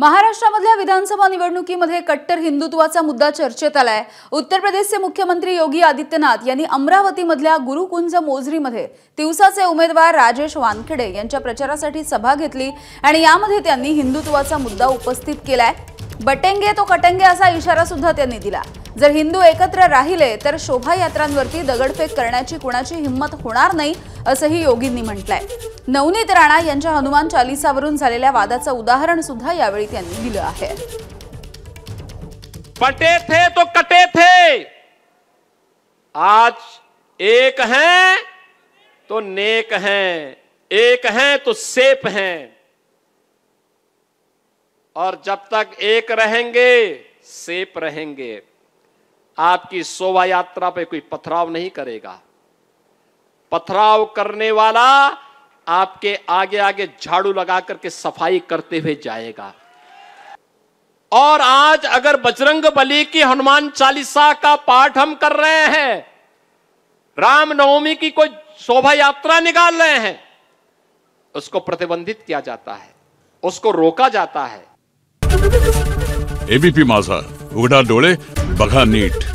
महाराष्ट्रामधल्या विधानसभा निवडणुकीमध्ये कट्टर हिंदुत्वाचा मुद्दा चर्चेत आलाय उत्तर प्रदेशचे मुख्यमंत्री योगी आदित्यनाथ यांनी अमरावतीमधल्या गुरुकुंज मोजरीमध्ये दिवसाचे उमेदवार राजेश वानखेडे यांच्या प्रचारासाठी सभा घेतली आणि यामध्ये त्यांनी हिंदुत्वाचा मुद्दा उपस्थित केलाय बटेंगे तो कटेंगे असा इशारा सुद्धा त्यांनी दिला जर हिंदू एकत्र राहिले तर शोभायात्रांवरती दगडफेक करण्याची कुणाची हिंमत होणार नाही असंही योगींनी म्हटलंय नवनीत राणा हनुमान चालीसा वादा उदाहरण सुधा यावेळी पटे थे तो कटे थे आज एक हैं तो नेक हैं एक हैं तो सेप हैं और जब तक एक रहेंगे सेप रहेंगे आपकी शोभा यात्रा पे कोई पथराव नहीं करेगा पथराव करने वाला आपके आगे आगे झाड़ू लगा करके सफाई करते हुए जाएगा और आज अगर बजरंग बली की हनुमान चालीसा का पाठ हम कर रहे हैं रामनवमी की कोई शोभा यात्रा निकाल रहे हैं उसको प्रतिबंधित किया जाता है उसको रोका जाता है एबीपी माझा उगड़ा डोले बघा नीट